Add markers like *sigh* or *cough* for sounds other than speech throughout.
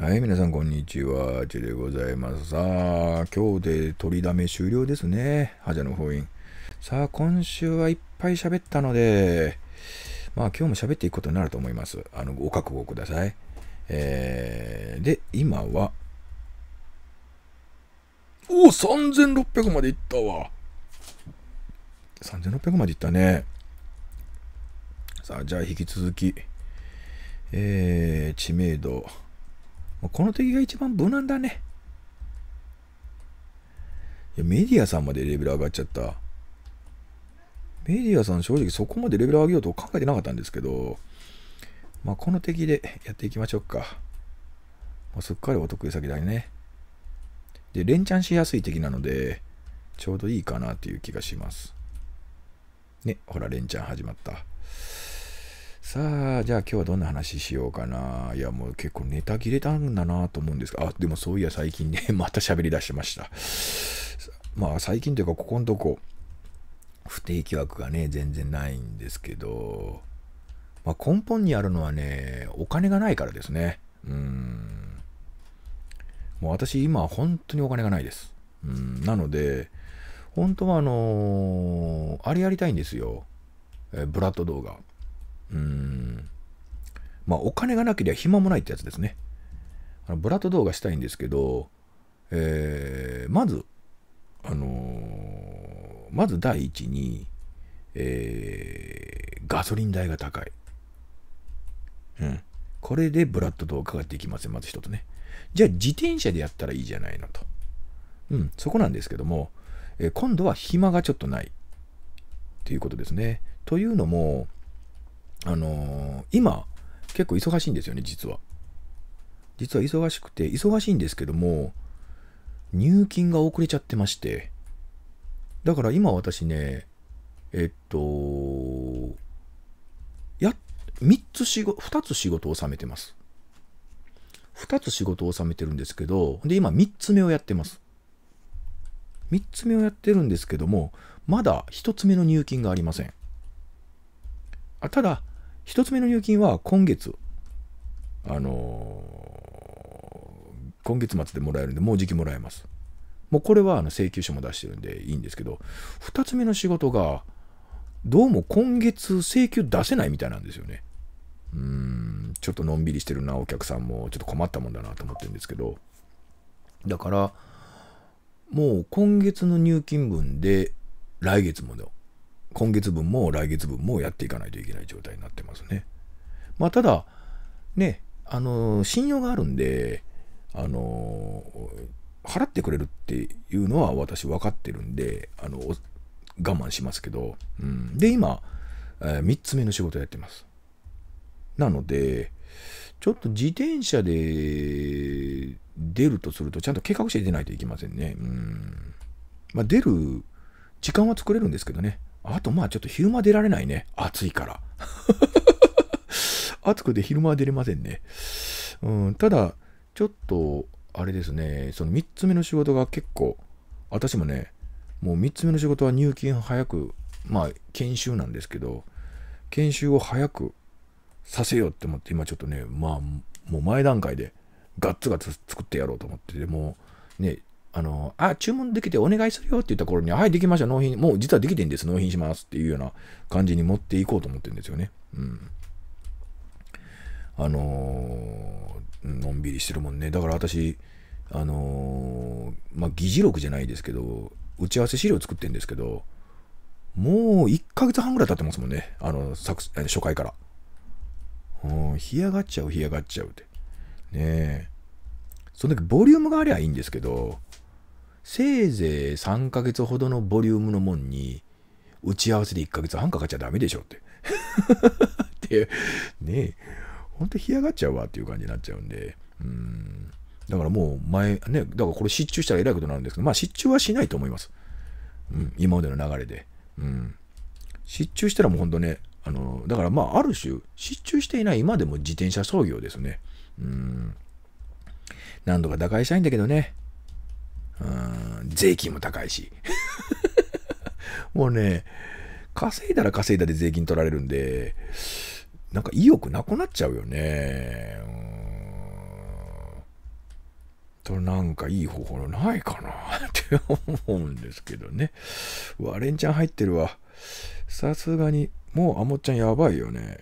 はい、皆さん、こんにちは。ちでございます。さあ、今日で取りだめ終了ですね。ジ者の封印。さあ、今週はいっぱい喋ったので、まあ、今日も喋っていくことになると思います。あの、ご覚悟ください。えー、で、今は、おお !3600 までいったわ。3600までいったね。さあ、じゃあ、引き続き、えー、知名度、この敵が一番無難だね。いや、メディアさんまでレベル上がっちゃった。メディアさん正直そこまでレベル上げようと考えてなかったんですけど、まあ、この敵でやっていきましょうか。まあ、すっかりお得意先だね。で、連チャンしやすい敵なので、ちょうどいいかなという気がします。ね、ほら、連チャン始まった。さあ、じゃあ今日はどんな話しようかな。いや、もう結構ネタ切れたんだなと思うんですが、あ、でもそういや最近ね、*laughs* また喋り出しました。まあ最近というか、ここのとこ、不定期枠がね、全然ないんですけど、まあ、根本にあるのはね、お金がないからですね。うん。もう私今本当にお金がないです。うん。なので、本当はあのー、あれやりたいんですよ。えブラッド動画。うん。まあ、お金がなければ暇もないってやつですね。あのブラッド動画したいんですけど、えー、まず、あのー、まず第一に、えー、ガソリン代が高い。うん。これでブラッド動画ができません、まず一つね。じゃあ自転車でやったらいいじゃないのと。うん、そこなんですけども、え今度は暇がちょっとない。っていうことですね。というのも、あのー、今、結構忙しいんですよね、実は。実は忙しくて、忙しいんですけども、入金が遅れちゃってまして、だから今私ね、えっと、や、三つ仕事、二つ仕事を収めてます。二つ仕事を収めてるんですけど、で、今三つ目をやってます。三つ目をやってるんですけども、まだ一つ目の入金がありません。あただ、1つ目の入金は今月、あのー、今月末でもらえるんで、もう時期もらえます。もうこれはあの請求書も出してるんでいいんですけど、2つ目の仕事が、どうも今月請求出せないみたいなんですよね。うん、ちょっとのんびりしてるな、お客さんも、ちょっと困ったもんだなと思ってるんですけど、だから、もう今月の入金分で、来月もの今月分も来月分もやっていかないといけない状態になってますね。まあ、ただ、ね、あの、信用があるんで、あの、払ってくれるっていうのは私分かってるんで、あの、我慢しますけど、うん。で、今、えー、3つ目の仕事やってます。なので、ちょっと自転車で出るとすると、ちゃんと計画して出ないといけませんね。うん。まあ、出る時間は作れるんですけどね。あとまあちょっと昼間出られないね。暑いから。*laughs* 暑くて昼間は出れませんね。うん、ただ、ちょっと、あれですね、その3つ目の仕事が結構、私もね、もう3つ目の仕事は入金早く、まあ研修なんですけど、研修を早くさせようって思って、今ちょっとね、まあ、もう前段階でガッツガツ作ってやろうと思って、でもね、あの、あ、注文できてお願いするよって言った頃に、はい、できました、納品、もう実はできてんです、納品しますっていうような感じに持っていこうと思ってるんですよね。うん。あのー、のんびりしてるもんね。だから私、あのー、まあ、議事録じゃないですけど、打ち合わせ資料作ってるんですけど、もう1ヶ月半ぐらい経ってますもんね。あの、作初回から。うん、干上がっちゃう、干上がっちゃうって。ねえ。その時ボリュームがありゃいいんですけど、せいぜい3ヶ月ほどのボリュームのもんに、打ち合わせで1ヶ月半かかっちゃダメでしょって。*laughs* ってねほんと干上がっちゃうわっていう感じになっちゃうんで、うん。だからもう前、ね、だからこれ失注したらえらいことになるんですけど、まあ失注はしないと思います。うん、今までの流れで。うん。失注したらもうほんとね、あの、だからまあある種、失注していない今でも自転車操業ですね。うん。何度か打開したいんだけどね。うん、税金も高いし。*laughs* もうね、稼いだら稼いだで税金取られるんで、なんか意欲なくなっちゃうよね。となんかいい方法ないかな *laughs* って思うんですけどね。わ、レンちゃん入ってるわ。さすがに、もうあもちゃんやばいよね。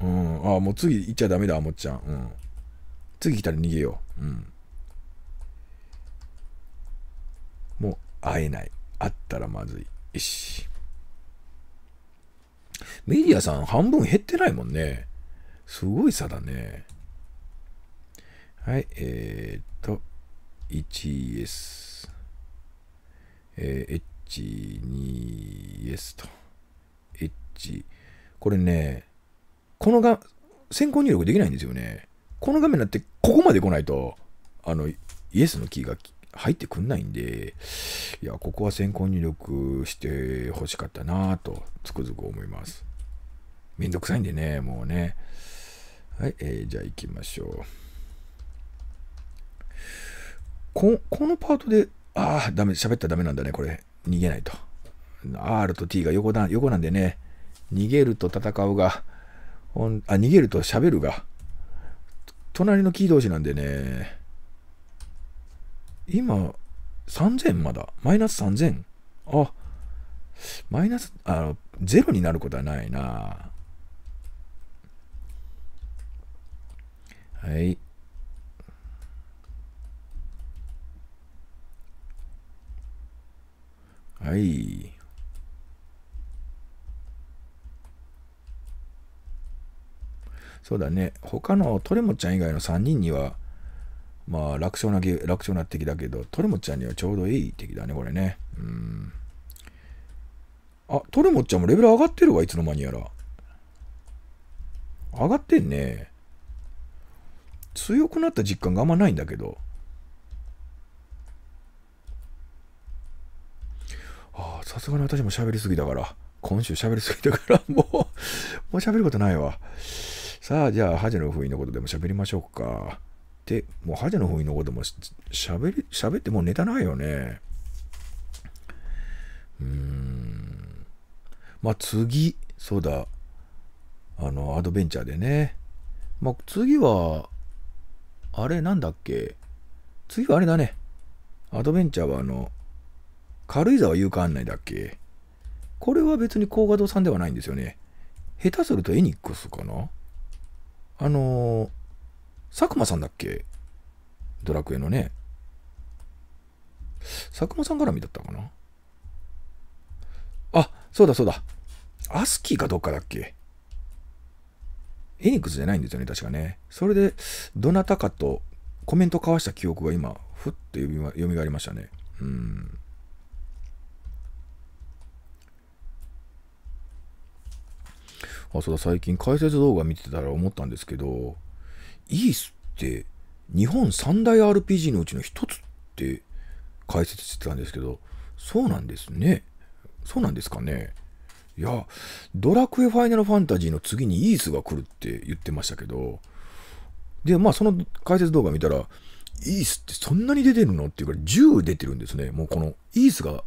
うん。あ、もう次行っちゃダメだ、あもちゃん。うん。次来たら逃げよう。うん。もう会えない。会ったらまずいし。メディアさん半分減ってないもんね。すごい差だね。はい、えー、っと、1 s えー、h 2 s と、H、これね、このが、先行入力できないんですよね。この画面になって、ここまで来ないと、あの、イエスのキーが入ってくんないんで、いや、ここは先行入力してほしかったなぁと、つくづく思います。めんどくさいんでね、もうね。はい、えー、じゃあ行きましょう。こ、このパートで、ああ、ダメ、喋ったらダメなんだね、これ。逃げないと。R と T が横だ横なんでね、逃げると戦うが、あ逃げると喋るが、隣のキー同士なんでね、今、3000まだ。マイナス 3000? あ、マイナス、あの、ゼロになることはないな。はい。はい。そうだね。他のトレモちゃん以外の3人には、まあ、楽勝な、楽勝な敵だけど、トルモちゃんにはちょうどいい敵だね、これね。うん。あ、トルモちゃんもレベル上がってるわ、いつの間にやら。上がってんね。強くなった実感があんまないんだけど。ああ、さすがに私も喋りすぎだから。今週喋りすぎだから、*laughs* もうもう喋ることないわ。さあ、じゃあ、恥の封印のことでも喋りましょうか。で、もうハゼの方に残っても喋り、喋ってもうネタないよね。うーん。まあ次、そうだ。あの、アドベンチャーでね。まあ次は、あれなんだっけ。次はあれだね。アドベンチャーはあの、軽井沢遊館案内だっけ。これは別に高画堂さんではないんですよね。下手するとエニックスかなあのー佐久間さんだっけドラクエのね。佐久間さん絡みだったかなあ、そうだそうだ。アスキーかどっかだっけエニックスじゃないんですよね、確かね。それで、どなたかとコメント交わした記憶が今、ふっと読みがありましたね。うん。あ、そうだ、最近解説動画見てたら思ったんですけど、イースって日本三大 RPG のうちの一つって解説してたんですけど、そうなんですね。そうなんですかね。いや、ドラクエファイナルファンタジーの次にイースが来るって言ってましたけど、で、まあその解説動画見たら、イースってそんなに出てるのっていうから10出てるんですね。もうこのイースが、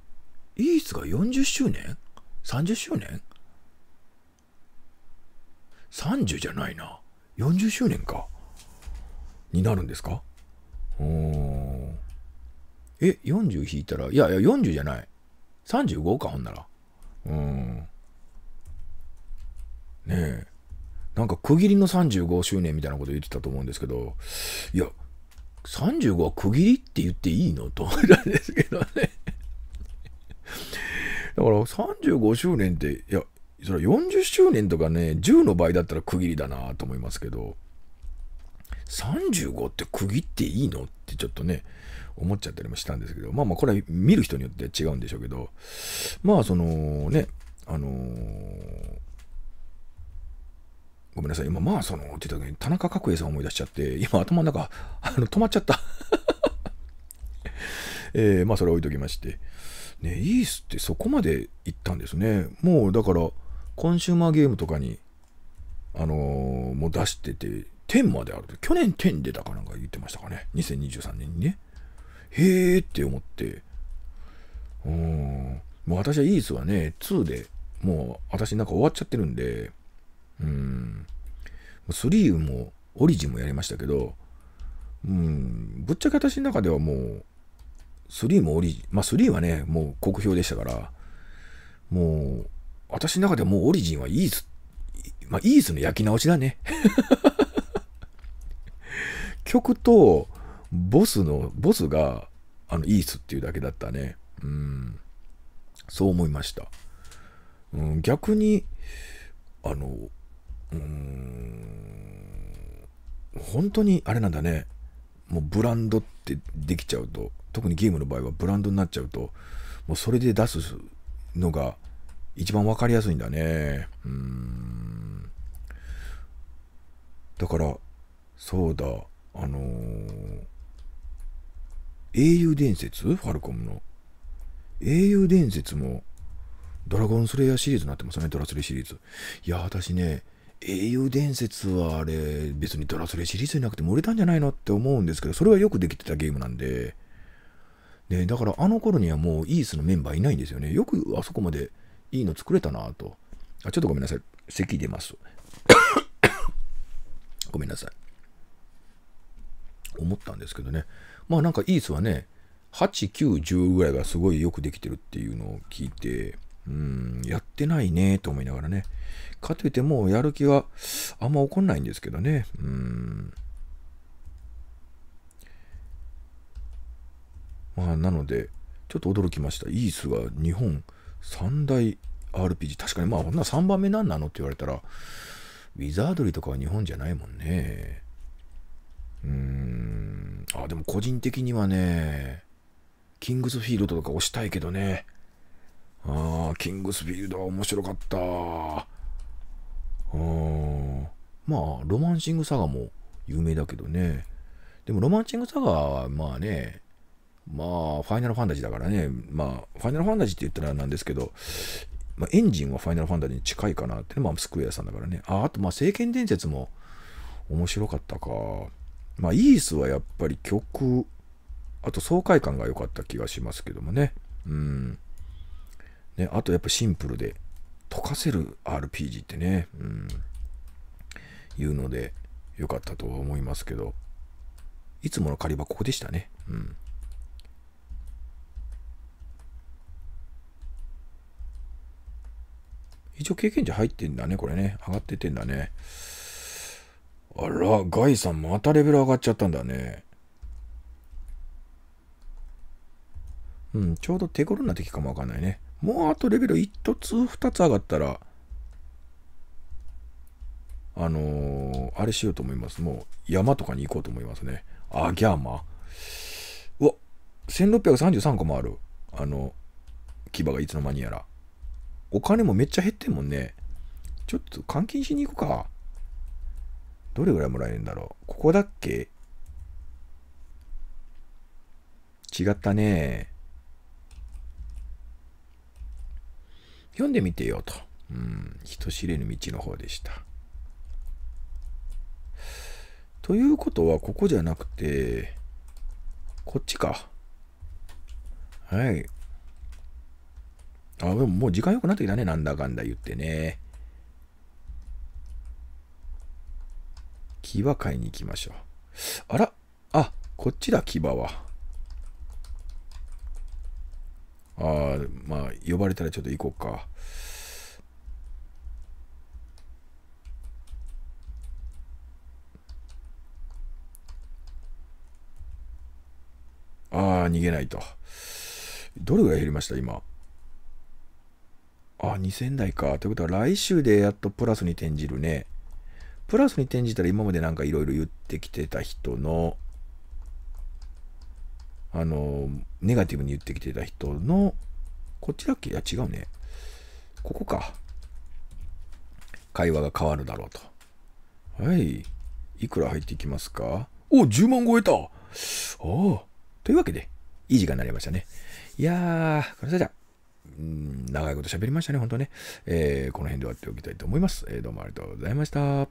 イースが40周年 ?30 周年 ?30 じゃないな。40周年か。になるんですかうん。え、40引いたら、いやいや、40じゃない。35か、ほんなら。うん。ねえ。なんか区切りの35周年みたいなこと言ってたと思うんですけど、いや、35は区切りって言っていいのと思ったんですけどね。だから35周年って、いや、それ40周年とかね、10の倍だったら区切りだなと思いますけど、35って区切っていいのってちょっとね、思っちゃったりもしたんですけど、まあまあこれは見る人によって違うんでしょうけど、まあそのね、あのー、ごめんなさい、今まあそのって言った時に田中角栄さん思い出しちゃって、今頭の中、あの止まっちゃった *laughs* えー、まあそれ置いときまして。ね、イースってそこまで行ったんですね。もうだから、コンシューマーゲームとかに、あのー、もう出してて、天まであると。去年天出たかなんか言ってましたかね。2023年にね。へえって思って。うん。もう私はイースはね、2で、もう私なんか終わっちゃってるんで、うん。3もオリジンもやりましたけど、うん、ぶっちゃけ私の中ではもう、3もオリジン、まあ3はね、もう酷評でしたから、もう、私の中ではもうオリジンはイース、まあイースの焼き直しだね。曲と、ボスの、ボスが、あの、イースっていうだけだったね。うん。そう思いました。うん、逆に、あの、うん、本当にあれなんだね。もうブランドってできちゃうと、特にゲームの場合はブランドになっちゃうと、もうそれで出すのが一番わかりやすいんだね。うん。だから、そうだ。あのー、英雄伝説ファルコムの。英雄伝説も、ドラゴンスレイヤーシリーズになってますよね、ドラスレシリーズ。いや、私ね、英雄伝説はあれ、別にドラスレシリーズじゃなくて漏れたんじゃないのって思うんですけど、それはよくできてたゲームなんで、ね、だからあの頃にはもうイースのメンバーいないんですよね。よくあそこまでいいの作れたなと。あ、ちょっとごめんなさい。咳出ます。*coughs* ごめんなさい。思ったんですけどね。まあなんかイースはね、8、9、10ぐらいがすごいよくできてるっていうのを聞いて、うん、やってないねと思いながらね。かといってもうやる気はあんま起こんないんですけどね。うん。まあなので、ちょっと驚きました。イースは日本三大 RPG。確かにまあこんな3番目なんなのって言われたら、ウィザードリーとかは日本じゃないもんね。うーん。あ、でも個人的にはね、キングスフィールドとか押したいけどね。ああ、キングスフィールドは面白かった。うん。まあ、ロマンシングサガも有名だけどね。でも、ロマンシングサガは、まあね、まあ、ファイナルファンタジーだからね。まあ、ファイナルファンタジーって言ったらなんですけど、まあ、エンジンはファイナルファンタジーに近いかなって、ね、まあ、スクエアさんだからね。あ、あと、まあ、聖剣伝説も面白かったか。まあ、イースはやっぱり曲、あと爽快感が良かった気がしますけどもね。うん。ね、あとやっぱシンプルで、溶かせる RPG ってね、うん。いうので、良かったとは思いますけど、いつもの狩りはここでしたね。うん。一応経験値入ってんだね、これね。上がってってんだね。あら、ガイさんまたレベル上がっちゃったんだね。うん、ちょうど手頃な敵かもわかんないね。もうあとレベル1つ、2つ上がったら、あのー、あれしようと思います。もう山とかに行こうと思いますね。あ、ギャーマ。うわ、1633個もある。あの、牙がいつの間にやら。お金もめっちゃ減ってんもんね。ちょっと換金しに行くか。どれぐらいもらえるんだろう。ここだっけ違ったね。読んでみてよと。うん、人知れぬ道の方でした。ということは、ここじゃなくて、こっちか。はい。あ、でももう時間よくなってきたね。なんだかんだ言ってね。は買いに行きましょう。あらあ、こっちだ、場は。ああ、まあ、呼ばれたらちょっと行こうか。ああ、逃げないと。どれぐらい減りました、今。あ、2000台か。ということは、来週でやっとプラスに転じるね。プラスに転じたら今までなんかいろいろ言ってきてた人の、あの、ネガティブに言ってきてた人の、こっちだっけいや違うね。ここか。会話が変わるだろうと。はい。いくら入っていきますかお、10万超えたおお。というわけで、いい時間になりましたね。いやー、これじゃうん、長いこと喋りましたね、本当ね。えー、この辺で終わっておきたいと思います。えー、どうもありがとうございました。